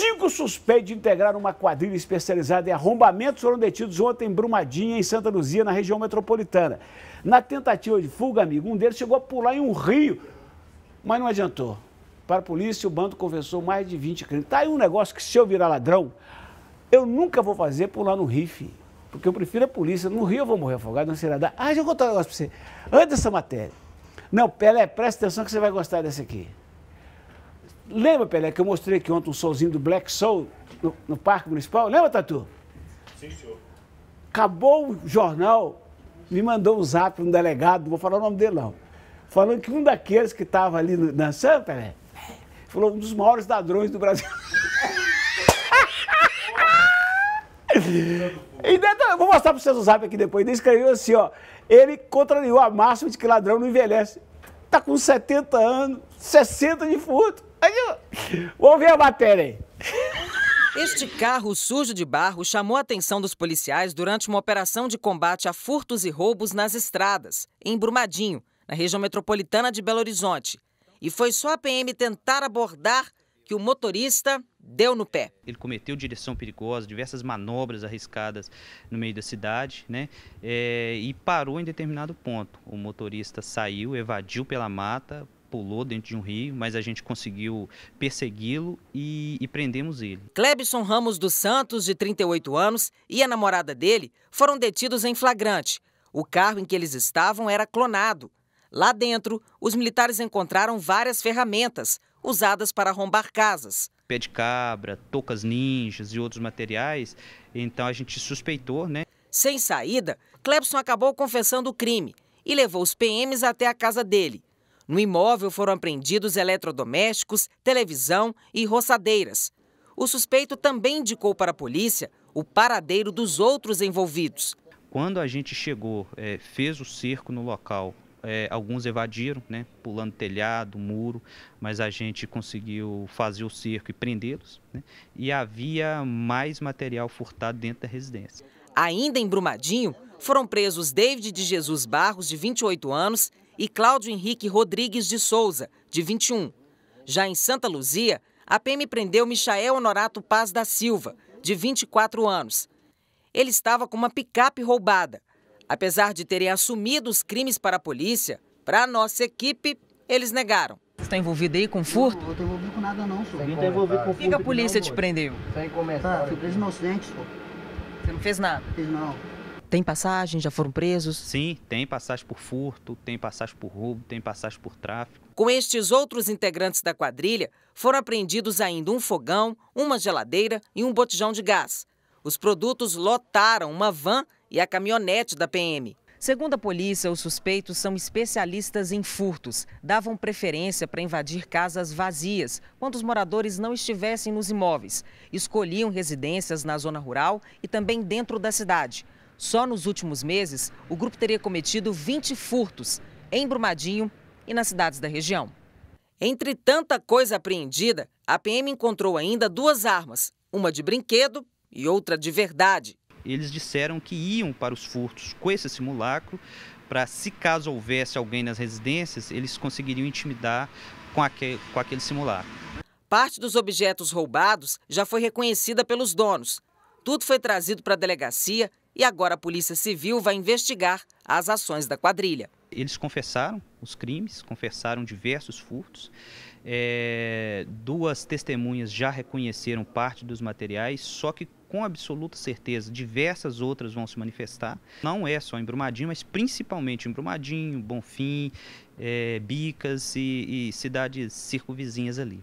Cinco suspeitos de integrar uma quadrilha especializada em arrombamentos foram detidos ontem em Brumadinha, em Santa Luzia, na região metropolitana. Na tentativa de fuga, amigo, um deles chegou a pular em um rio, mas não adiantou. Para a polícia, o bando confessou mais de 20 crimes. Tá aí um negócio que se eu virar ladrão, eu nunca vou fazer pular no rio, Porque eu prefiro a polícia. No rio eu vou morrer afogado, não será dar. Ah, deixa eu contar um negócio para você. Antes dessa matéria. Não, Pelé, presta atenção que você vai gostar dessa aqui. Lembra, Pelé, que eu mostrei aqui ontem um solzinho do Black Soul no, no Parque Municipal? Lembra, Tatu? Sim, senhor. Acabou o jornal, me mandou um zap um delegado, não vou falar o nome dele não, falando que um daqueles que estava ali no, dançando, Pelé, falou um dos maiores ladrões do Brasil. e então, então, vou mostrar para vocês o zap aqui depois. Ele escreveu assim, ó. Ele contrariou a máxima de que ladrão não envelhece. Tá com 70 anos, 60 de furto. Vamos ver a matéria aí. Este carro sujo de barro chamou a atenção dos policiais durante uma operação de combate a furtos e roubos nas estradas, em Brumadinho, na região metropolitana de Belo Horizonte. E foi só a PM tentar abordar que o motorista deu no pé. Ele cometeu direção perigosa, diversas manobras arriscadas no meio da cidade, né? É, e parou em determinado ponto. O motorista saiu, evadiu pela mata, pulou dentro de um rio, mas a gente conseguiu persegui-lo e, e, prendemos ele. Clebson Ramos dos Santos, de 38 anos, e a namorada dele foram detidos em flagrante. O carro em que eles estavam era clonado. Lá dentro, os militares encontraram várias ferramentas usadas para arrombar casas. Pé de cabra, tocas ninjas e outros materiais. Então a gente suspeitou, né? Sem saída, Clebson acabou confessando o crime e levou os PMs até a casa dele. No imóvel foram apreendidos eletrodomésticos, televisão e roçadeiras. O suspeito também indicou para a polícia o paradeiro dos outros envolvidos. Quando a gente chegou, é, fez o cerco no local, é, alguns evadiram, né, pulando telhado, muro, mas a gente conseguiu fazer o cerco e prendê-los. Né, e havia mais material furtado dentro da residência. Ainda em Brumadinho, foram presos David de Jesus Barros, de 28 anos, e Cláudio Henrique Rodrigues de Souza, de 21. Já em Santa Luzia, a PM prendeu Michael Honorato Paz da Silva, de 24 anos. Ele estava com uma picape roubada. Apesar de terem assumido os crimes para a polícia, para a nossa equipe, eles negaram. Você está envolvido aí com furto? Não, eu envolvido com nada não, senhor. Tá envolvido com furto. Por que a polícia não, te prendeu? Sem começar. Ah, eu preso inocente, senhor. Você não fez nada? Fiz não. Tem passagem? Já foram presos? Sim, tem passagem por furto, tem passagem por roubo, tem passagem por tráfico. Com estes outros integrantes da quadrilha, foram apreendidos ainda um fogão, uma geladeira e um botijão de gás. Os produtos lotaram uma van e a caminhonete da PM. Segundo a polícia, os suspeitos são especialistas em furtos. Davam preferência para invadir casas vazias, quando os moradores não estivessem nos imóveis. Escolhiam residências na zona rural e também dentro da cidade. Só nos últimos meses, o grupo teria cometido 20 furtos em Brumadinho e nas cidades da região. Entre tanta coisa apreendida, a PM encontrou ainda duas armas, uma de brinquedo e outra de verdade. Eles disseram que iam para os furtos com esse simulacro, para se caso houvesse alguém nas residências, eles conseguiriam intimidar com aquele, com aquele simulacro. Parte dos objetos roubados já foi reconhecida pelos donos. Tudo foi trazido para a delegacia e agora a Polícia Civil vai investigar as ações da quadrilha. Eles confessaram os crimes, confessaram diversos furtos. É, duas testemunhas já reconheceram parte dos materiais, só que com absoluta certeza diversas outras vão se manifestar. Não é só em Brumadinho, mas principalmente em Brumadinho, Bonfim, é, Bicas e, e cidades circunvizinhas ali.